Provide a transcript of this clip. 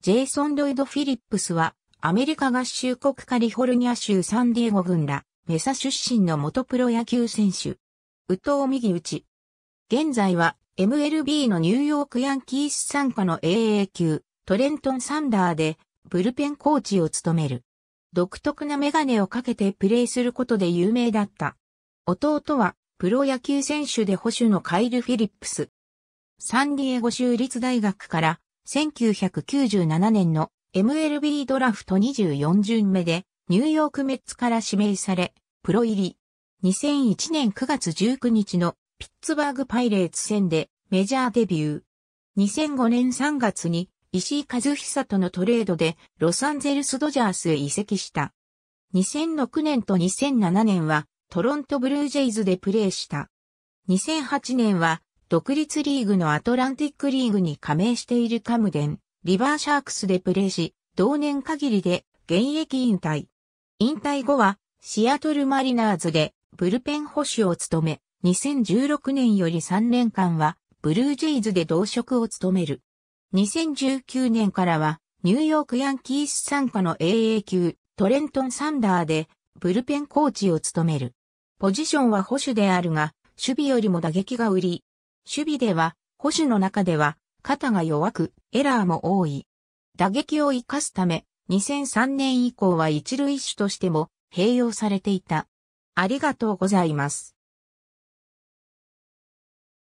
ジェイソン・ロイド・フィリップスは、アメリカ合衆国カリフォルニア州サンディエゴ郡ら、メサ出身の元プロ野球選手。右藤右打ち。現在は、MLB のニューヨークヤンキース参加の AA 級、トレントン・サンダーで、ブルペンコーチを務める。独特なメガネをかけてプレーすることで有名だった。弟は、プロ野球選手で保守のカイル・フィリップス。サンディエゴ州立大学から1997年の MLB ドラフト24巡目でニューヨークメッツから指名され、プロ入り。2001年9月19日のピッツバーグパイレーツ戦でメジャーデビュー。2005年3月に石井和久とのトレードでロサンゼルスドジャースへ移籍した。2006年と2007年はトロントブルージェイズでプレーした。2008年は独立リーグのアトランティックリーグに加盟しているカムデン、リバーシャークスでプレーし、同年限りで現役引退。引退後は、シアトルマリナーズでブルペン保守を務め、2016年より3年間は、ブルージェイズで同職を務める。2019年からは、ニューヨークヤンキース参加の AA 級、トレントン・サンダーで、ブルペンコーチを務める。ポジションは保守であるが、守備よりも打撃が売り、守備では、保守の中では、肩が弱く、エラーも多い。打撃を活かすため、2003年以降は一塁手としても併用されていた。ありがとうございます。